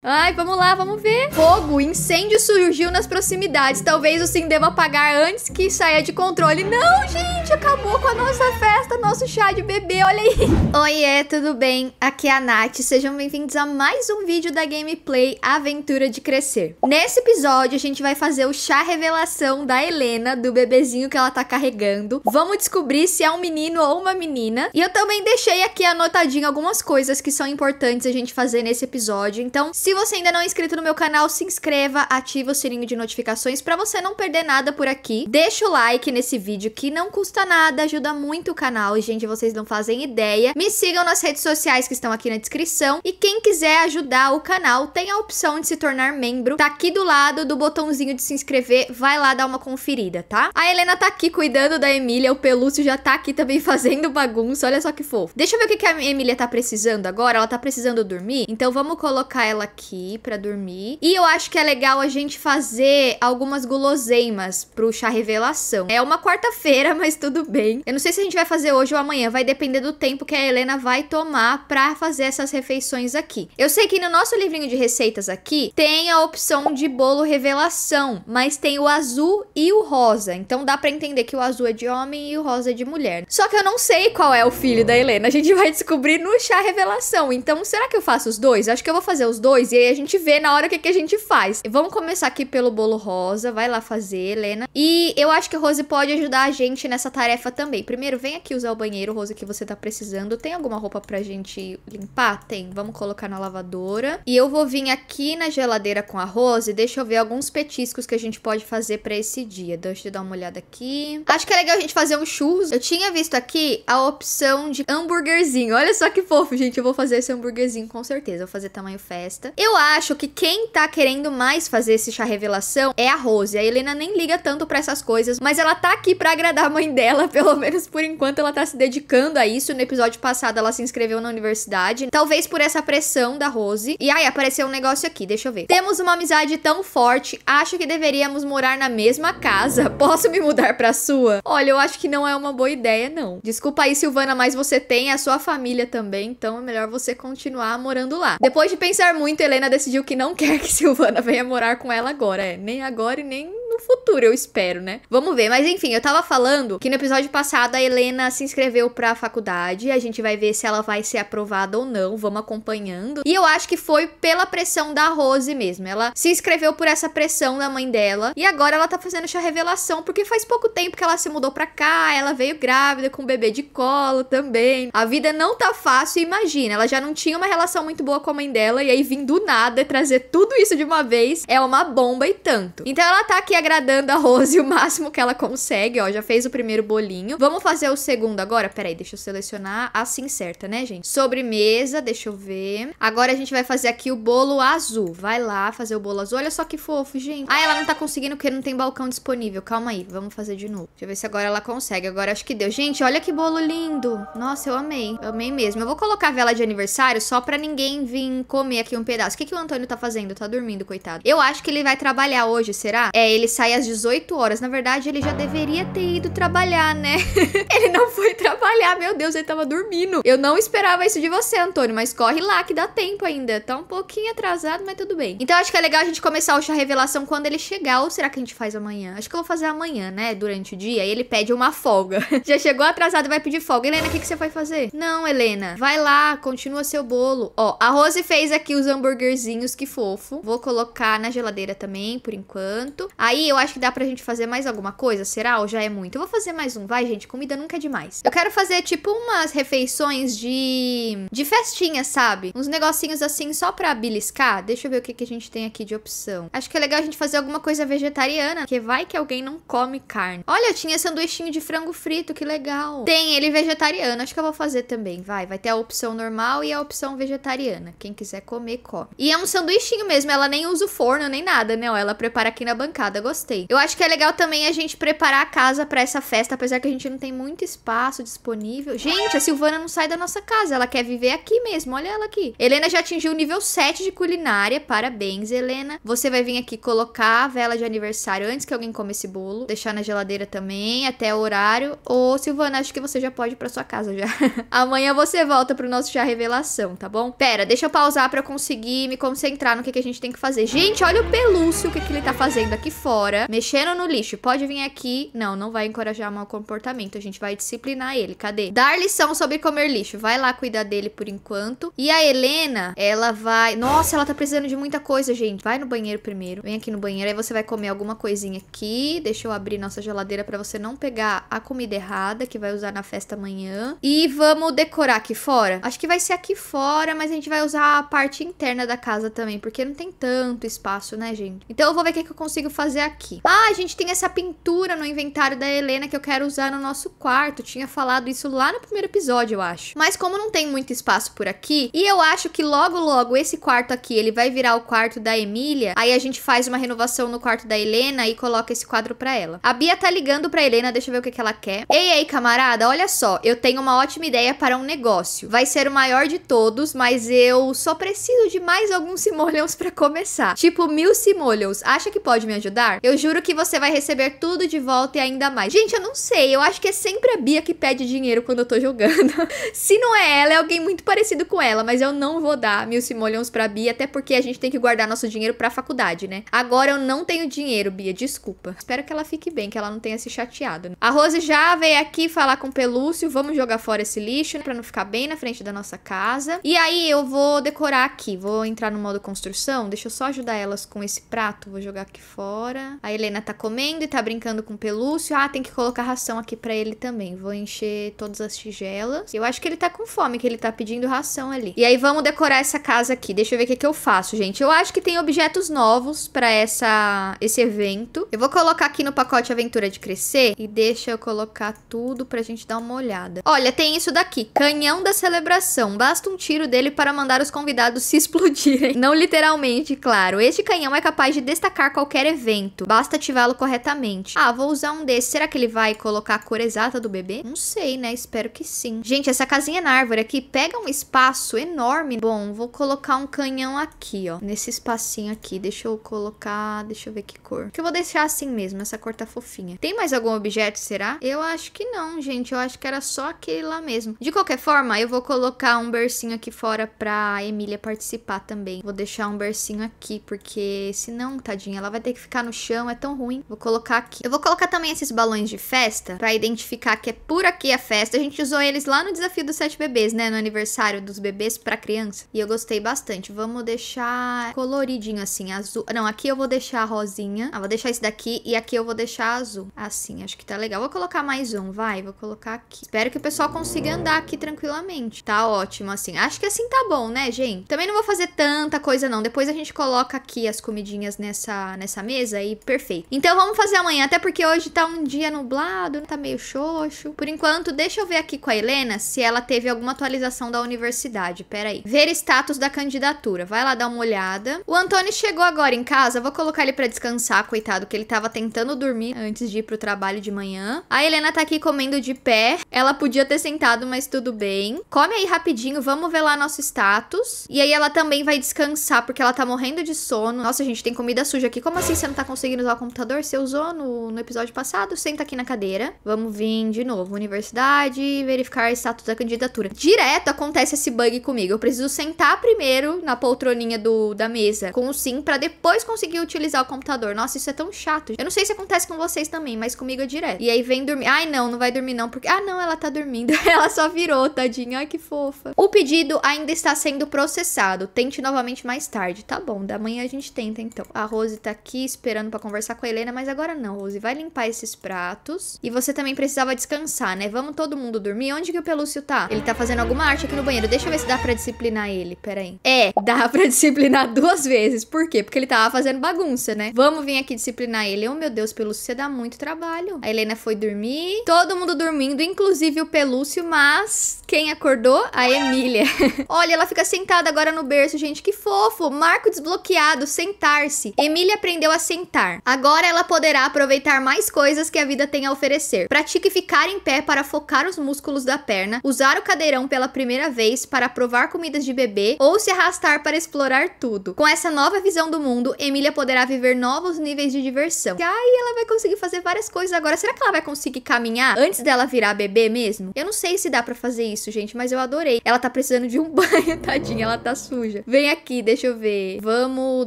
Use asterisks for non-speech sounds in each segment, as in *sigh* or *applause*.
Ai, vamos lá, vamos ver. Fogo, incêndio surgiu nas proximidades. Talvez o sim deva apagar antes que saia de controle. Não, gente, acabou com a nossa festa, nosso chá de bebê, olha aí. Oiê, tudo bem? Aqui é a Nath. Sejam bem-vindos a mais um vídeo da Gameplay Aventura de Crescer. Nesse episódio, a gente vai fazer o chá revelação da Helena, do bebezinho que ela tá carregando. Vamos descobrir se é um menino ou uma menina. E eu também deixei aqui anotadinho algumas coisas que são importantes a gente fazer nesse episódio. Então, se se você ainda não é inscrito no meu canal, se inscreva, ativa o sininho de notificações para você não perder nada por aqui. Deixa o like nesse vídeo que não custa nada, ajuda muito o canal e, gente, vocês não fazem ideia. Me sigam nas redes sociais que estão aqui na descrição e quem quiser ajudar o canal tem a opção de se tornar membro. Tá aqui do lado do botãozinho de se inscrever, vai lá dar uma conferida, tá? A Helena tá aqui cuidando da Emília, o Pelúcio já tá aqui também *laughs* fazendo bagunça, olha só que fofo. Deixa eu ver o que a Emília tá precisando agora, ela tá precisando dormir, então vamos colocar ela aqui aqui para dormir. E eu acho que é legal a gente fazer algumas guloseimas pro chá revelação. É uma quarta-feira, *laughs* mas tudo bem. Eu não sei se a gente vai fazer hoje ou amanhã, vai depender do tempo que a Helena vai tomar para fazer essas refeições aqui. Eu sei que no nosso livrinho de receitas aqui tem a opção de bolo revelação, mas tem o azul e o rosa. Então dá para entender que o azul é de homem e o rosa é de mulher. Só que eu não sei qual é o filho da Helena. A gente vai descobrir no chá revelação. Então será que eu faço os dois? Acho que eu vou fazer os dois depois. E aí a gente vê na hora o que, que a gente faz. Vamos começar aqui pelo bolo rosa. Vai lá fazer, Helena. E eu acho que a Rose pode ajudar a gente nessa tarefa também. Primeiro, vem aqui usar o banheiro, Rose, que você tá precisando. Tem alguma roupa pra gente limpar? Tem. Vamos colocar na lavadora. E eu vou vir aqui na geladeira com a Rose. Deixa eu ver alguns petiscos que a gente pode fazer pra esse dia. Deixa eu dar uma olhada aqui. Acho que é legal a gente fazer um churros. Eu tinha visto aqui a opção de hambúrguerzinho. Olha só que fofo, gente. Eu vou fazer esse hambúrguerzinho com certeza. Vou fazer tamanho festa. Eu acho que quem tá querendo mais fazer esse chá revelação é a Rose. A Helena nem liga tanto para essas coisas, mas ela tá aqui para agradar a mãe dela, *laughs* pelo menos por enquanto ela tá se dedicando a isso. No episódio passado ela se inscreveu na universidade, talvez por essa pressão da Rose. E aí apareceu um negócio aqui, deixa eu ver. Temos uma amizade tão forte, acho que deveríamos morar na mesma casa. *laughs* Posso me mudar pra sua? Olha, eu acho que não é uma boa ideia, não. Desculpa aí, Silvana, mas você tem a sua família também, então é melhor você continuar morando lá. Depois de pensar muito, Helena decidiu que não quer que Silvana venha morar com ela agora. É, nem agora e nem futuro, eu espero, né? Vamos ver. Mas enfim, eu tava falando que no episódio passado a Helena se inscreveu pra faculdade. A gente vai ver se ela vai ser aprovada ou não. Vamos acompanhando. E eu acho que foi pela pressão da Rose mesmo. Ela se inscreveu por essa pressão da mãe dela. E agora ela tá fazendo essa revelação, porque faz pouco tempo que ela se mudou pra cá. Ela veio grávida com um bebê de colo também. A vida não tá fácil, imagina. Ela já não tinha uma relação muito boa com a mãe dela. E aí, vindo do nada trazer tudo isso de uma vez é uma bomba e tanto. Então ela tá aqui agradecendo agradando a Rose o máximo que ela consegue, ó. Já fez o primeiro bolinho. Vamos fazer o segundo agora? Peraí, deixa eu selecionar assim certa, né, gente? Sobremesa, deixa eu ver. Agora a gente vai fazer aqui o bolo azul. Vai lá fazer o bolo azul. Olha só que fofo, gente. Ah, ela não tá conseguindo porque não tem balcão disponível. Calma aí, vamos fazer de novo. Deixa eu ver se agora ela consegue. Agora acho que deu. Gente, olha que bolo lindo. Nossa, eu amei. Eu amei mesmo. Eu vou colocar a vela de aniversário só pra ninguém vir comer aqui um pedaço. O que, que o Antônio tá fazendo? Tá dormindo, coitado. Eu acho que ele vai trabalhar hoje, será? É, ele sai às 18 horas. Na verdade, ele já deveria ter ido trabalhar, né? *laughs* ele não foi trabalhar, meu Deus, ele tava dormindo. Eu não esperava isso de você, Antônio, mas corre lá que dá tempo ainda. Tá um pouquinho atrasado, mas tudo bem. Então acho que é legal a gente começar o chá revelação quando ele chegar, ou será que a gente faz amanhã? Acho que eu vou fazer amanhã, né? Durante o dia, e ele pede uma folga. *laughs* já chegou atrasado e vai pedir folga. Helena, o que, que você vai fazer? Não, Helena, vai lá, continua seu bolo. Ó, a Rose fez aqui os hambúrguerzinhos, que fofo. Vou colocar na geladeira também, por enquanto. Aí Aí eu acho que dá pra gente fazer mais alguma coisa, será? Ou já é muito? Eu vou fazer mais um, vai, gente. Comida nunca é demais. Eu quero fazer, tipo, umas refeições de... de festinha, sabe? Uns negocinhos assim só pra beliscar. Deixa eu ver o que, que a gente tem aqui de opção. Acho que é legal a gente fazer alguma coisa vegetariana, porque vai que alguém não come carne. Olha, tinha sanduichinho de frango frito, que legal. Tem ele vegetariano, acho que eu vou fazer também, vai. Vai ter a opção normal e a opção vegetariana. Quem quiser comer, come. E é um sanduichinho mesmo, ela nem usa o forno, nem nada, né? ela prepara aqui na bancada gostei. Eu acho que é legal também a gente preparar a casa pra essa festa, apesar que a gente não tem muito espaço disponível. Gente, a Silvana não sai da nossa casa, ela quer viver aqui mesmo, olha ela aqui. Helena já atingiu o nível 7 de culinária, parabéns, Helena. Você vai vir aqui colocar a vela de aniversário antes que alguém come esse bolo, deixar na geladeira também, até o horário. Ô, Silvana, acho que você já pode ir pra sua casa já. *laughs* Amanhã você volta pro nosso chá revelação, tá bom? Pera, deixa eu pausar pra eu conseguir me concentrar no que, que a gente tem que fazer. Gente, olha o pelúcio, o que, que ele tá fazendo aqui fora fora, mexendo no lixo, pode vir aqui. Não, não vai encorajar mau comportamento. A gente vai disciplinar ele. Cadê? Dar lição sobre comer lixo. Vai lá cuidar dele por enquanto. E a Helena, ela vai. Nossa, ela tá precisando de muita coisa, gente. Vai no banheiro primeiro. Vem aqui no banheiro. Aí você vai comer alguma coisinha aqui. Deixa eu abrir nossa geladeira para você não pegar a comida errada que vai usar na festa amanhã. E vamos decorar aqui fora. Acho que vai ser aqui fora, mas a gente vai usar a parte interna da casa também, porque não tem tanto espaço, né, gente? Então eu vou ver o que, que eu consigo fazer aqui. Ah, a gente tem essa pintura no inventário da Helena que eu quero usar no nosso quarto. Tinha falado isso lá no primeiro episódio, eu acho. Mas como não tem muito espaço por aqui, e eu acho que logo logo esse quarto aqui, ele vai virar o quarto da Emília, aí a gente faz uma renovação no quarto da Helena e coloca esse quadro pra ela. A Bia tá ligando pra Helena, deixa eu ver o que, que ela quer. Ei, ei, camarada, olha só, eu tenho uma ótima ideia para um negócio. Vai ser o maior de todos, mas eu só preciso de mais alguns *laughs* simolhões pra começar. Tipo, mil simolhões. Acha que pode me ajudar? Eu juro que você vai receber tudo de volta e ainda mais. Gente, eu não sei. Eu acho que é sempre a Bia que pede dinheiro quando eu tô jogando. *laughs* Se não é ela, é alguém muito parecido com ela. Mas eu não vou dar mil simoleons pra Bia, até porque a gente tem que guardar nosso dinheiro pra faculdade, né? Agora eu não tenho dinheiro, Bia. Desculpa. Espero que ela fique bem, que ela não tenha se chateado. Né? A Rose já veio aqui falar com o Pelúcio. Vamos jogar fora esse lixo né? pra não ficar bem na frente da nossa casa. E aí eu vou decorar aqui. Vou entrar no modo construção. Deixa eu só ajudar elas com esse prato. Vou jogar aqui fora. A Helena tá comendo e tá brincando com o pelúcio. Ah, tem que colocar ração aqui para ele também. Vou encher todas as tigelas. Eu acho que ele tá com fome, que ele tá pedindo ração ali. E aí vamos decorar essa casa aqui. Deixa eu ver o que, que eu faço, gente. Eu acho que tem objetos novos para essa esse evento. Eu vou colocar aqui no pacote Aventura de Crescer e deixa eu colocar tudo pra gente dar uma olhada. Olha, tem isso daqui. Canhão da celebração. Basta um tiro dele para mandar os convidados se explodirem. *laughs* Não literalmente, claro. Este canhão é capaz de destacar qualquer evento bonito. Basta ativá-lo corretamente. Ah, vou usar um desse. Será que ele vai colocar a cor exata do bebê? Não sei, né? Espero que sim. Gente, essa casinha na árvore aqui pega um espaço enorme. Bom, vou colocar um canhão aqui, ó. Nesse espacinho aqui. Deixa eu colocar... Deixa eu ver que cor. Que eu vou deixar assim mesmo. Essa cor tá fofinha. Tem mais algum objeto, será? Eu acho que não, gente. Eu acho que era só aquele lá mesmo. De qualquer forma, eu vou colocar um bercinho aqui fora pra Emília participar também. Vou deixar um bercinho aqui, porque senão, tadinha, ela vai ter que ficar no chão chão, é tão ruim. Vou colocar aqui. Eu vou colocar também esses balões de festa para identificar que é por aqui a festa. A gente usou eles lá no desafio dos sete bebês, né? No aniversário dos bebês para criança. E eu gostei bastante. Vamos deixar coloridinho assim, azul. Não, aqui eu vou deixar rosinha. Ah, vou deixar esse daqui e aqui eu vou deixar azul. Assim, acho que tá legal. Vou colocar mais um, vai. Vou colocar aqui. Espero que o pessoal consiga andar aqui tranquilamente. Tá ótimo assim. Acho que assim tá bom, né, gente? Também não vou fazer tanta coisa não. Depois a gente coloca aqui as comidinhas nessa, nessa mesa e aí perfeito. Então vamos fazer amanhã, até porque hoje tá um dia nublado, né? tá meio xoxo. Por enquanto, deixa eu ver aqui com a Helena se ela teve alguma atualização da universidade. Pera aí. Ver status da candidatura. Vai lá dar uma olhada. O Antônio chegou agora em casa, vou colocar ele para descansar, coitado, que ele tava tentando dormir antes de ir pro trabalho de manhã. A Helena tá aqui comendo de pé. Ela podia ter sentado, mas tudo bem. Come aí rapidinho, vamos ver lá nosso status. E aí ela também vai descansar, porque ela tá morrendo de sono. Nossa, gente, tem comida suja aqui. Como assim você não tá com conseguindo usar o computador, você usou no, no episódio passado, senta aqui na cadeira. Vamos vir de novo, universidade, verificar o status da candidatura. Direto acontece esse bug comigo. Eu preciso sentar primeiro na poltroninha do, da mesa com o sim para depois conseguir utilizar o computador. Nossa, isso é tão chato. Eu não sei se acontece com vocês também, mas comigo é direto. E aí vem dormir. Ai, não, não vai dormir não, porque ah, não, ela tá dormindo. *laughs* ela só virou, tadinha. Ai, que fofa. O pedido ainda está sendo processado. Tente novamente mais tarde. Tá bom, da manhã a gente tenta então. A Rose tá aqui esperando esperando para conversar com a Helena, mas agora não, Rose. Vai limpar esses pratos. E você também precisava descansar, né? Vamos todo mundo dormir. Onde que o Pelúcio tá? Ele tá fazendo alguma arte aqui no banheiro. Deixa eu ver se dá pra disciplinar ele. Pera aí. É, dá *laughs* pra disciplinar duas vezes. Por quê? Porque ele tava fazendo bagunça, né? Vamos vir aqui disciplinar ele. Oh, meu Deus, Pelúcio, você dá muito trabalho. A Helena foi dormir. Todo mundo dormindo, inclusive o Pelúcio, mas quem acordou? A Emília. *laughs* Olha, ela fica sentada agora no berço, gente. Que fofo. Marco desbloqueado, sentar-se. Emília aprendeu a sentar Agora ela poderá aproveitar mais coisas que a vida tem a oferecer. Pratique ficar em pé para focar os músculos da perna, usar o cadeirão pela primeira vez para provar comidas de bebê ou se arrastar para explorar tudo. Com essa nova visão do mundo, Emília poderá viver novos níveis de diversão. E aí ela vai conseguir fazer várias coisas agora. Será que ela vai conseguir caminhar antes dela virar bebê mesmo? Eu não sei se dá para fazer isso, gente, mas eu adorei. Ela tá precisando de um *laughs* banho, tadinha, ela tá suja. Vem aqui, deixa eu ver. Vamos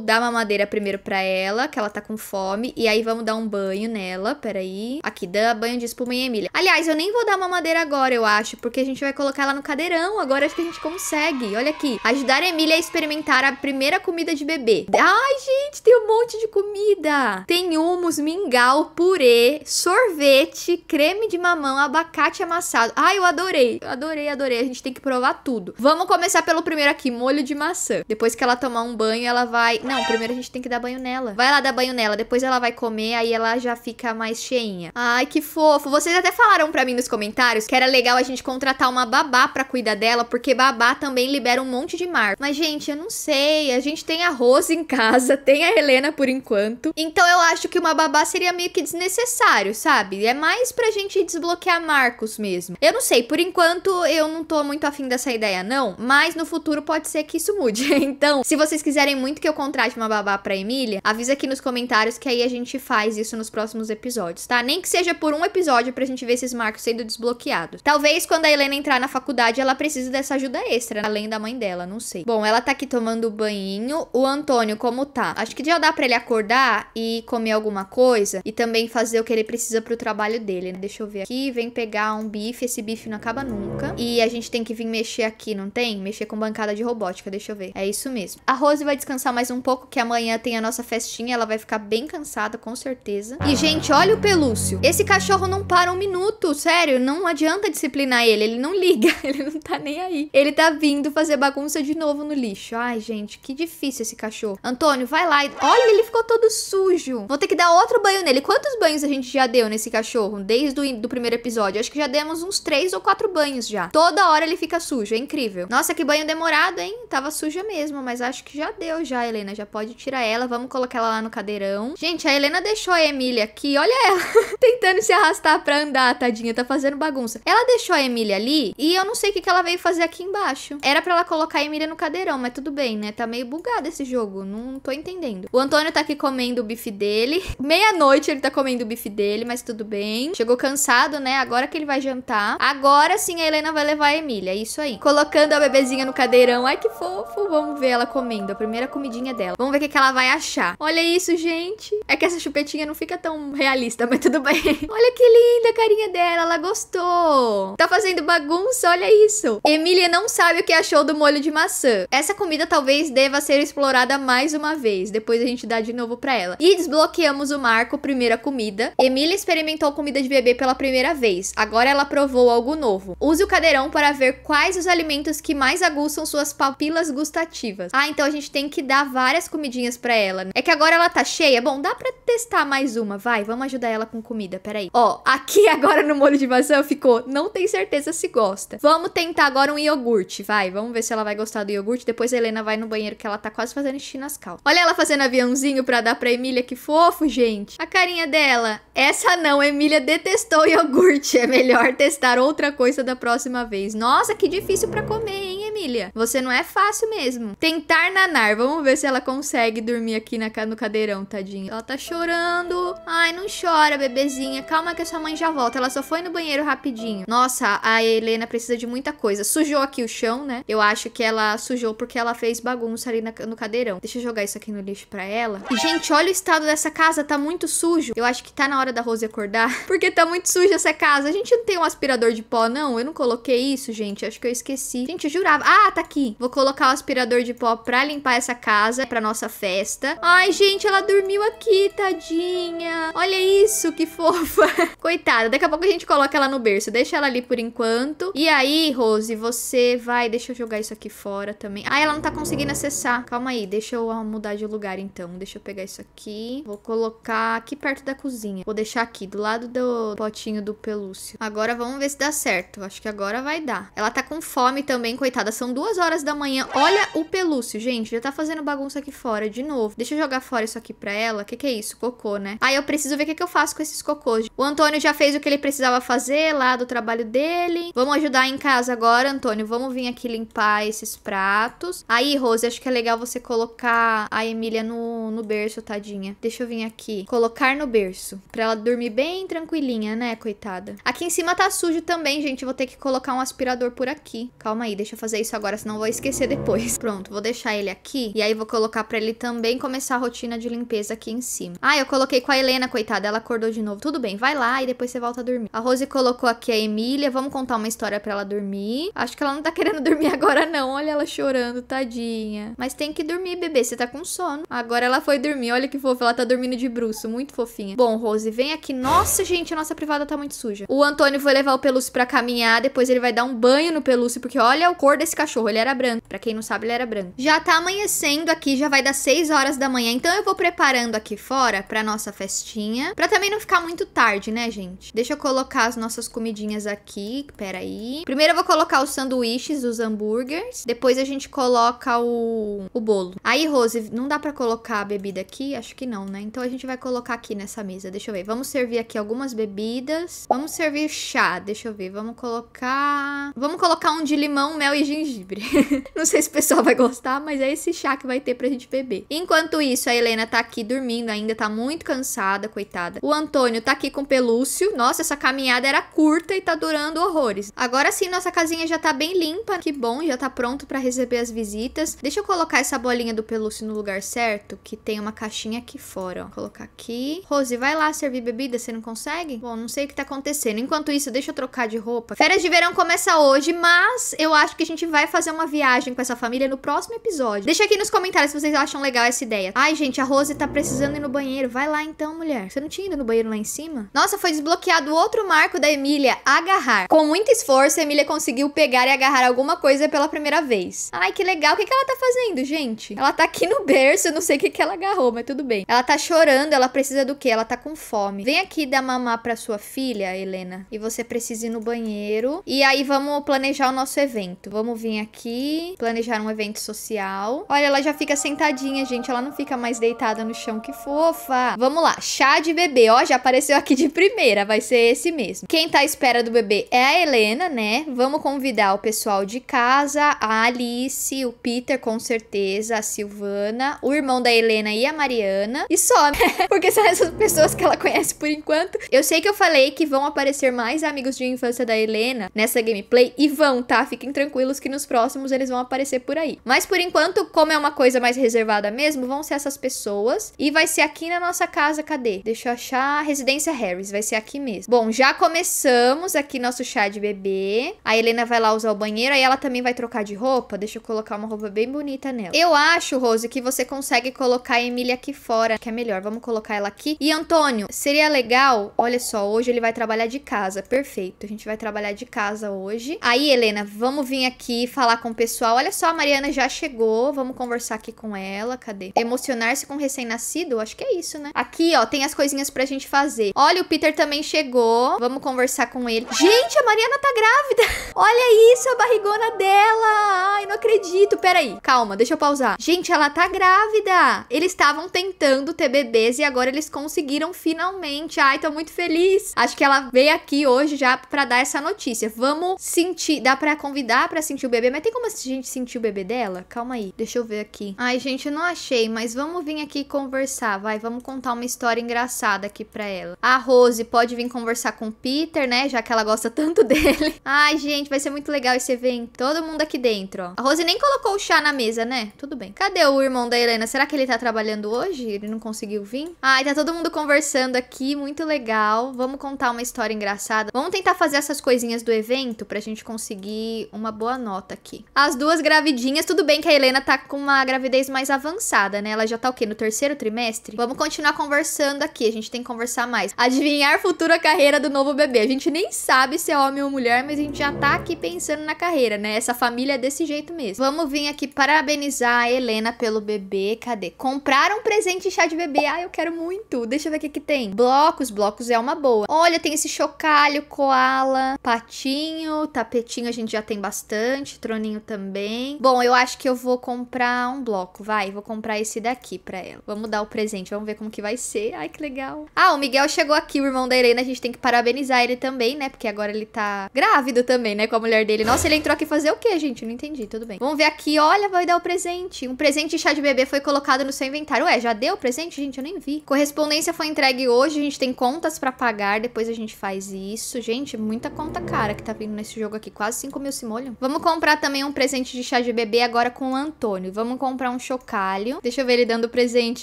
dar uma madeira primeiro para ela, que ela tá com fome. E aí vamos dar um banho nela. Peraí. Aqui, dá banho de espuma em Emília. Aliás, eu nem vou dar mamadeira agora, eu acho. Porque a gente vai colocar ela no cadeirão. Agora acho que a gente consegue. Olha aqui. Ajudar a Emília a experimentar a primeira comida de bebê. Ai, gente, tem um monte de comida. Tem humus, mingau, purê, sorvete, creme de mamão, abacate amassado. Ai, eu adorei. Adorei, adorei. A gente tem que provar tudo. Vamos começar pelo primeiro aqui, molho de maçã. Depois que ela tomar um banho, ela vai... Não, primeiro a gente tem que dar banho nela. Vai lá dar banho nela dela. Depois ela vai comer, aí ela já fica mais cheinha. Ai, que fofo. Vocês até falaram pra mim nos comentários que era legal a gente contratar uma babá pra cuidar dela, porque babá também libera um monte de mar. Mas, gente, eu não sei. A gente tem a Rose em casa, *laughs* tem a Helena por enquanto. Então eu acho que uma babá seria meio que desnecessário, sabe? É mais pra gente desbloquear Marcos mesmo. Eu não sei, por enquanto eu não tô muito afim dessa ideia, não. Mas no futuro pode ser que isso mude. *laughs* Então, se vocês quiserem muito que eu contrate uma babá pra Emília, avisa aqui nos comentários comentários, que aí a gente faz isso nos próximos episódios, tá? Nem que seja por um episódio pra gente ver esses marcos sendo desbloqueados. Talvez quando a Helena entrar na faculdade, ela precise dessa ajuda extra, né? além da mãe dela, não sei. Bom, ela tá aqui tomando banho. O Antônio, como tá? Acho que já dá pra ele acordar e comer alguma coisa e também fazer o que ele precisa pro trabalho dele, né? Deixa eu ver aqui. Vem pegar um bife. Esse bife não acaba nunca. E a gente tem que vir mexer aqui, não tem? Mexer com bancada de robótica, deixa eu ver. É isso mesmo. A Rose vai descansar mais um pouco, que amanhã tem a nossa festinha. Ela vai ficar bem cansada, com certeza. E, gente, olha o pelúcio. Esse cachorro não para um minuto, sério. Não adianta disciplinar ele. Ele não *laughs* liga, ele não tá nem aí. Ele tá vindo fazer bagunça de novo no lixo. Ai, gente, que difícil esse cachorro. Antônio, vai lá. Olha, ele ficou todo sujo. Vou ter que dar outro banho nele. Quantos banhos a gente já deu nesse cachorro? Desde o do primeiro episódio. Acho que já demos uns três ou quatro banhos já. Toda hora ele fica sujo, é incrível. Nossa, que banho demorado, hein? Tava suja mesmo, mas acho que já deu já, Helena. Já pode tirar ela. Vamos colocar ela lá no cadeirão. Então, gente, a Helena deixou a Emília aqui, olha ela, *laughs* tentando se arrastar pra andar, tadinha, tá fazendo bagunça. Ela deixou a Emília ali e eu não sei o que, que ela veio fazer aqui embaixo. Era pra ela colocar a Emília no cadeirão, mas tudo bem, né? Tá meio bugado esse jogo, não tô entendendo. O Antônio tá aqui comendo o bife dele. *laughs* Meia-noite ele tá comendo o bife dele, mas tudo bem. Chegou cansado, né? Agora que ele vai jantar. Agora sim a Helena vai levar a Emília, é isso aí. Colocando a bebezinha no cadeirão. Ai, que fofo. Vamos ver ela comendo a primeira comidinha dela. Vamos ver o que, que ela vai achar. Olha isso, gente. É que essa chupetinha não fica tão realista, *laughs* mas tudo bem. olha que linda a carinha dela, ela gostou. Tá fazendo bagunça, olha isso. Emília não sabe o que achou do molho de maçã. Essa comida talvez deva ser explorada mais uma vez. Depois a gente dá de novo pra ela. E desbloqueamos o Marco, primeira comida. Emília experimentou comida de bebê pela primeira vez. Agora ela provou algo novo. Use o cadeirão para ver quais os alimentos que mais aguçam suas papilas gustativas. Ah, então a gente tem que dar várias comidinhas pra ela. Né? É que agora ela tá cheia ideia. É bom, dá pra testar mais uma, vai. Vamos ajudar ela com comida, peraí. Ó, aqui *laughs* agora no molho de maçã ficou, não tem certeza se gosta. Vamos tentar agora um iogurte, vai. Vamos ver se ela vai gostar do iogurte. Depois a Helena vai no banheiro que ela tá quase fazendo xixi nas calças. Olha ela fazendo aviãozinho pra dar pra Emília, que fofo, gente. A carinha dela. Essa não, Emília detestou iogurte. *laughs* É melhor testar outra coisa da próxima vez. Nossa, que difícil pra comer, hein? Emília. Você não é fácil mesmo. Tentar nanar. Vamos ver se ela consegue dormir aqui na, no cadeirão, tadinha. Ela tá chorando. Ai, não chora, bebezinha. Calma que a sua mãe já volta. Ela só foi no banheiro rapidinho. Nossa, a Helena precisa de muita coisa. Sujou aqui o chão, né? Eu acho que ela sujou porque ela fez bagunça ali na, no cadeirão. Deixa eu jogar isso aqui no lixo pra ela. gente, olha o estado dessa casa. Tá muito sujo. Eu acho que tá na hora da Rose acordar. *laughs* Porque tá muito suja essa casa. A gente não tem um aspirador de pó, não? Eu não coloquei isso, gente. Acho que eu esqueci. Gente, eu jurava. Ah, tá aqui. Vou colocar o aspirador de pó pra limpar essa casa, pra nossa festa. Ai, gente, ela dormiu aqui, tadinha. Olha isso, que fofa. *laughs* Coitada, daqui a pouco a gente coloca ela no berço. Deixa ela ali por enquanto. E aí, Rose, você vai... Deixa eu jogar isso aqui fora também. Ah, ela não tá conseguindo acessar. Calma aí, deixa eu ah, mudar de lugar então. Deixa eu pegar isso aqui. Vou colocar aqui perto da cozinha. Vou deixar aqui, do lado do potinho do pelúcio. Agora vamos ver se dá certo. Acho que agora vai dar. Ela tá com fome também, coitada são duas horas da manhã. Olha o pelúcio, gente, já tá fazendo bagunça aqui fora de novo. Deixa eu jogar fora isso aqui pra ela. O que, que é isso? Cocô, né? Aí ah, eu preciso ver o que, que eu faço com esses cocôs. O Antônio já fez o que ele precisava fazer lá do trabalho dele. Vamos ajudar em casa agora, Antônio. Vamos vir aqui limpar esses pratos. Aí, Rose, acho que é legal você colocar a Emília no, no berço, tadinha. Deixa eu vir aqui. Colocar no berço. Pra ela dormir bem tranquilinha, né, coitada? Aqui em cima tá sujo também, gente. vou ter que colocar um aspirador por aqui. Calma aí, deixa eu fazer isso agora, senão vou esquecer depois. *laughs* Pronto, vou deixar ele aqui. E aí vou colocar pra ele também começar a rotina de limpeza aqui em cima. Ah, eu coloquei com a Helena, coitada. Ela acordou de novo. Tudo bem, vai lá e depois você volta a dormir. A Rose colocou aqui a Emília. Vamos contar uma história pra ela dormir. Acho que ela não tá *laughs* querendo dormir agora, não. Olha ela chorando, tadinha. Mas tem que dormir, bebê. Você tá com sono. Agora ela foi dormir. Olha que fofa. Ela tá dormindo de bruxo. Muito fofinha. Bom, Rose, vem aqui. Nossa, gente, a nossa privada tá muito suja. O Antônio foi levar o pelúcio pra caminhar. Depois ele vai dar um banho no pelúcio, porque olha o cor desse esse cachorro, ele era branco. Pra quem não sabe, ele era branco. Já tá amanhecendo aqui, já vai dar 6 horas da manhã. Então eu vou preparando aqui fora pra nossa festinha. Pra também não ficar muito tarde, né, gente? Deixa eu colocar as nossas comidinhas aqui. Pera aí. Primeiro eu vou colocar os sanduíches, os hambúrgueres. Depois a gente coloca o, o bolo. Aí, Rose, não dá pra colocar a bebida aqui? Acho que não, né? Então a gente vai colocar aqui nessa mesa. Deixa eu ver. Vamos servir aqui algumas bebidas. Vamos servir chá. Deixa eu ver. Vamos colocar... Vamos colocar um de limão, mel e gengibre gengibre. *laughs* Não sei se o pessoal vai gostar, mas é esse chá que vai ter pra gente beber. Enquanto isso, a Helena tá aqui dormindo ainda, tá muito cansada, coitada. O Antônio tá aqui com o pelúcio. Nossa, essa caminhada era curta e tá durando horrores. Agora sim, nossa casinha já tá bem limpa. Que bom, já tá pronto para receber as visitas. Deixa eu colocar essa bolinha do pelúcio no lugar certo, que tem uma caixinha aqui fora, ó. Vou colocar aqui. Rose, vai lá servir bebida, você não consegue? Bom, não sei o que tá acontecendo. Enquanto isso, deixa eu trocar de roupa. Férias de verão começa hoje, mas eu acho que a gente vai fazer uma viagem com essa família no próximo episódio. Deixa aqui nos comentários se vocês acham legal essa ideia. Ai, gente, a Rose tá precisando ir no banheiro. Vai lá então, mulher. Você não tinha ido no banheiro lá em cima? Nossa, foi desbloqueado outro marco da Emília, agarrar. Com muito esforço, a Emília conseguiu pegar e agarrar alguma coisa pela primeira vez. Ai, que legal. O que, que ela tá fazendo, gente? Ela tá aqui no berço, eu não sei o que, que ela agarrou, mas tudo bem. Ela tá chorando, ela precisa do quê? Ela tá com fome. Vem aqui dar mamar pra sua filha, Helena. E você precisa ir no banheiro. E aí vamos planejar o nosso evento. Vamos vir aqui, planejar um evento social. Olha, ela já fica sentadinha, gente. Ela não fica mais deitada no chão, que fofa. Vamos lá, chá de bebê. Ó, já apareceu aqui de primeira, vai ser esse mesmo. Quem tá à espera do bebê é a Helena, né? Vamos convidar o pessoal de casa, a Alice, o Peter, com certeza, a Silvana, o irmão da Helena e a Mariana. E só, né? *laughs* Porque são essas pessoas que ela conhece por enquanto. Eu sei que eu falei que vão aparecer mais amigos de infância da Helena nessa gameplay e vão, tá? Fiquem tranquilos que nos próximos eles vão aparecer por aí. Mas por enquanto, como é uma coisa mais reservada mesmo, vão ser essas pessoas e vai ser aqui na nossa casa, cadê? Deixa eu achar, a residência Harris, vai ser aqui mesmo. Bom, já começamos aqui nosso chá de bebê. A Helena vai lá usar o banheiro, aí ela também vai trocar de roupa. Deixa eu colocar uma roupa bem bonita nela. Eu acho, Rose, que você consegue colocar a Emília aqui fora, que é melhor. Vamos colocar ela aqui. E Antônio, seria legal, olha só, hoje ele vai trabalhar de casa, perfeito. A gente vai trabalhar de casa hoje. Aí, Helena, vamos vir aqui aqui, falar com o pessoal. Olha só, a Mariana já chegou, vamos conversar aqui com ela. Cadê? Emocionar-se com recém-nascido? Acho que é isso, né? Aqui, ó, tem as coisinhas pra gente fazer. Olha, o Peter também chegou. Vamos conversar com ele. Gente, a Mariana tá grávida. *laughs* Olha isso, a barrigona dela. Ai, não acredito. Pera aí. calma, deixa eu pausar. Gente, ela tá grávida. Eles estavam tentando ter bebês e agora eles conseguiram finalmente. Ai, tô muito feliz. Acho que ela veio aqui hoje já pra dar essa notícia. Vamos sentir, dá pra convidar pra sentir sentir o bebê, mas tem como a gente sentir o bebê dela? Calma aí, deixa eu ver aqui. Ai, gente, eu não achei, mas vamos vir aqui conversar, vai, vamos contar uma história engraçada aqui pra ela. A Rose pode vir conversar com o Peter, né, já que ela gosta *laughs* tanto dele. Ai, gente, vai ser muito legal esse evento. Todo mundo aqui dentro, ó. A Rose nem colocou o chá na mesa, né? Tudo bem. Cadê o irmão da Helena? Será que ele tá trabalhando hoje? Ele não conseguiu vir? Ai, tá todo mundo conversando aqui, muito legal. Vamos contar uma história engraçada. Vamos tentar fazer essas coisinhas do evento pra gente conseguir uma boa nota nota aqui. As duas gravidinhas, tudo bem que a Helena tá com uma gravidez mais avançada, né? Ela já tá o quê? No terceiro trimestre? Vamos continuar conversando aqui, a gente tem que conversar mais. Adivinhar futura carreira do novo bebê. A gente nem sabe se é homem ou mulher, mas a gente já tá aqui pensando na carreira, né? Essa família é desse jeito mesmo. Vamos vir aqui parabenizar a Helena pelo bebê. Cadê? Comprar um presente chá de bebê. Ah, eu quero muito. Deixa eu ver o que, que tem. Blocos, blocos é uma boa. Olha, tem esse chocalho, koala, patinho, tapetinho a gente já tem bastante bastante, troninho também. Bom, eu acho que eu vou comprar um bloco, vai. Vou comprar esse daqui pra ela. Vamos dar o presente, vamos ver como que vai ser. Ai, que legal. Ah, o Miguel chegou aqui, o irmão da Helena. A gente tem que parabenizar ele também, né? Porque agora ele tá grávido também, né? Com a mulher dele. Nossa, ele entrou aqui fazer o quê, gente? Não entendi, tudo bem. Vamos ver aqui. Olha, vai dar o presente. Um presente de chá de bebê foi colocado no seu inventário. Ué, já deu o presente? Gente, eu nem vi. Correspondência foi entregue hoje. A gente tem contas pra pagar. Depois a gente faz isso. Gente, muita conta cara que tá vindo nesse jogo aqui. Quase 5 mil se molham. Vamos comprar também um presente de chá de bebê agora com o Antônio. Vamos comprar um chocalho. Deixa eu ver ele dando presente.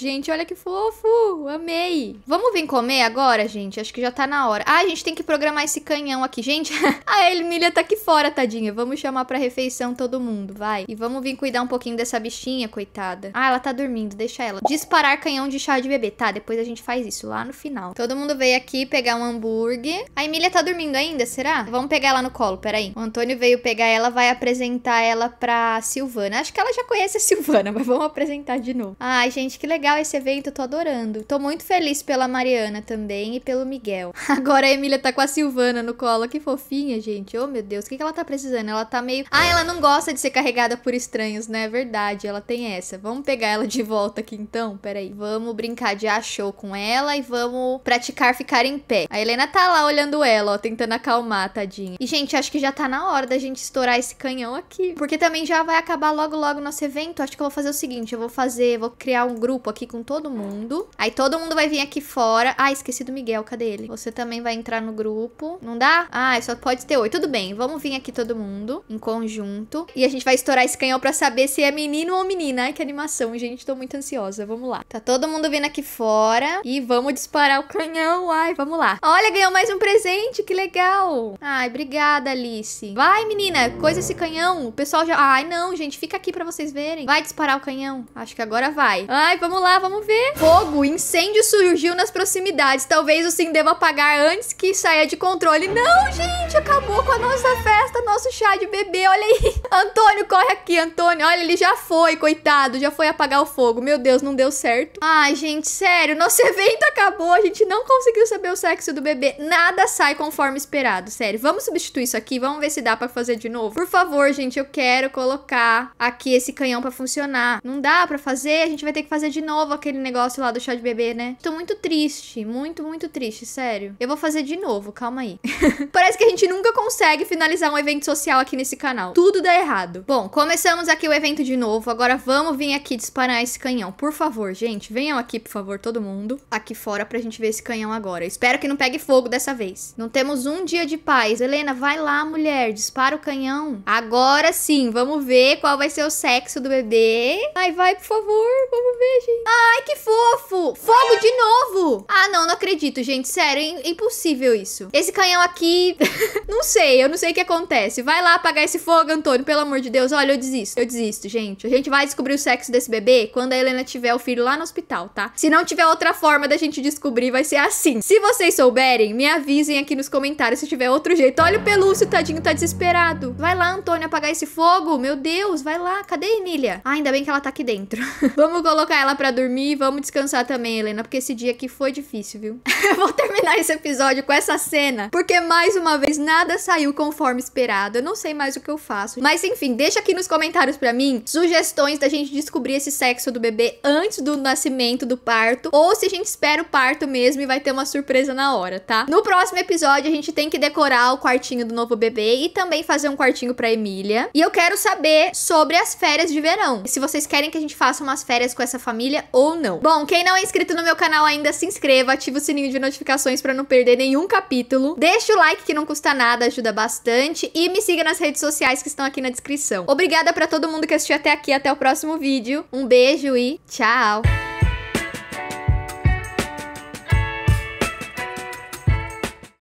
Gente, olha que fofo. Amei. Vamos vir comer agora, gente? Acho que já tá na hora. Ah, a gente tem que programar esse canhão aqui, gente. *laughs* a Emília tá aqui fora, tadinha. Vamos chamar pra refeição todo mundo, vai. E vamos vir cuidar um pouquinho dessa bichinha, coitada. Ah, ela tá dormindo, deixa ela. Disparar canhão de chá de bebê. Tá, depois a gente faz isso lá no final. Todo mundo veio aqui pegar um hambúrguer. A Emília tá dormindo ainda, será? Vamos pegar ela no colo, peraí. O Antônio veio pegar ela, vai apresentar ela pra Silvana. Acho que ela já conhece a Silvana, *laughs* mas vamos apresentar de novo. Ai, gente, que legal esse evento, tô adorando. Tô muito feliz pela Mariana também e pelo Miguel. *laughs* Agora a Emília tá com a Silvana no colo, que fofinha, gente. Oh, meu Deus, o que, que ela tá precisando? Ela tá meio... Ah, ela não gosta de ser carregada por estranhos, né? É verdade, ela tem essa. Vamos pegar ela de volta aqui então? Peraí. Vamos brincar de achou com ela e vamos praticar ficar em pé. A Helena tá lá olhando ela, ó, tentando acalmar, tadinha. E, gente, acho que já tá na hora da gente estourar esse canto canhão aqui. Porque também já vai acabar logo, logo nosso evento. Acho que eu vou fazer o seguinte: eu vou fazer, vou criar um grupo aqui com todo mundo. Aí todo mundo vai vir aqui fora. Ah, esqueci do Miguel, cadê ele? Você também vai entrar no grupo. Não dá? Ah, só pode ter oito. Tudo bem, vamos vir aqui todo mundo em conjunto. E a gente vai estourar esse canhão pra saber se é menino ou menina. Ai, que animação, gente. Tô muito ansiosa. Vamos lá. Tá todo mundo vindo aqui fora. E vamos disparar o canhão. Ai, vamos lá. Olha, ganhou mais um presente. Que legal. Ai, obrigada, Alice. Vai, menina. Coisa se canhão. O pessoal já... Ai, não, gente, fica aqui pra vocês verem. Vai disparar o canhão. Acho que agora vai. Ai, vamos lá, vamos ver. Fogo, incêndio surgiu nas proximidades. Talvez o sim deva apagar antes que saia de controle. Não, gente, acabou com a nossa festa, nosso chá de bebê. Olha aí. *laughs* Antônio, corre aqui, Antônio. Olha, ele já foi, coitado. Já foi apagar o fogo. Meu Deus, não deu certo. Ai, gente, sério. Nosso *laughs* evento acabou. A gente não conseguiu saber o sexo do bebê. Nada sai conforme esperado, sério. Vamos substituir isso aqui. Vamos ver se dá pra fazer de novo. Por favor favor, gente, eu quero colocar aqui esse canhão para funcionar. Não dá para fazer, a gente vai ter que fazer de novo aquele negócio lá do chá de bebê, né? Tô muito triste, muito, muito triste, sério. Eu vou fazer de novo, calma aí. *laughs* Parece que a gente nunca consegue finalizar um evento social aqui nesse canal. Tudo dá errado. Bom, começamos aqui o evento de novo. Agora vamos vir aqui disparar esse canhão. Por favor, gente, venham aqui, por favor, todo mundo. Aqui fora pra gente ver esse canhão agora. Espero que não pegue fogo dessa vez. Não temos um dia de paz. Helena, vai lá, mulher, dispara o canhão. Agora sim, vamos ver qual vai ser o sexo do bebê. Ai, vai, por favor. Vamos ver, gente. Ai, que fofo. Fogo de novo. Ah, não, não acredito, gente. Sério, é impossível isso. Esse canhão aqui... *laughs* não sei, eu não sei o que acontece. Vai lá apagar esse fogo, Antônio, pelo amor de Deus. Olha, eu desisto. Eu desisto, gente. A gente vai descobrir o sexo desse bebê quando a Helena tiver o filho lá no hospital, tá? Se não tiver outra forma da gente descobrir, vai ser assim. Se vocês souberem, me avisem aqui nos comentários se tiver outro jeito. Olha o pelúcio, tadinho, tá desesperado. Vai lá, Antônio. Antônio apagar esse fogo. Meu Deus, vai lá. Cadê a Emília? Ah, ainda bem que ela tá aqui dentro. *laughs* vamos colocar ela pra dormir. Vamos descansar também, Helena, porque esse dia aqui foi difícil, viu? Eu *laughs* vou terminar esse episódio com essa cena, porque mais uma vez nada saiu conforme esperado. Eu não sei mais o que eu faço. Mas enfim, deixa aqui nos comentários pra mim sugestões da gente descobrir esse sexo do bebê antes do nascimento, do parto, ou se a gente espera o parto mesmo e vai ter uma surpresa na hora, tá? No próximo episódio, a gente tem que decorar o quartinho do novo bebê e também fazer um quartinho pra Emília. E eu quero saber sobre as férias de verão. Se vocês querem que a gente faça umas férias com essa família ou não. Bom, quem não é inscrito no meu canal ainda, se inscreva, ativa o sininho de notificações para não perder nenhum capítulo. Deixa o like que não custa nada, ajuda bastante. E me siga nas redes sociais que estão aqui na descrição. Obrigada para todo mundo que assistiu até aqui. Até o próximo vídeo. Um beijo e tchau!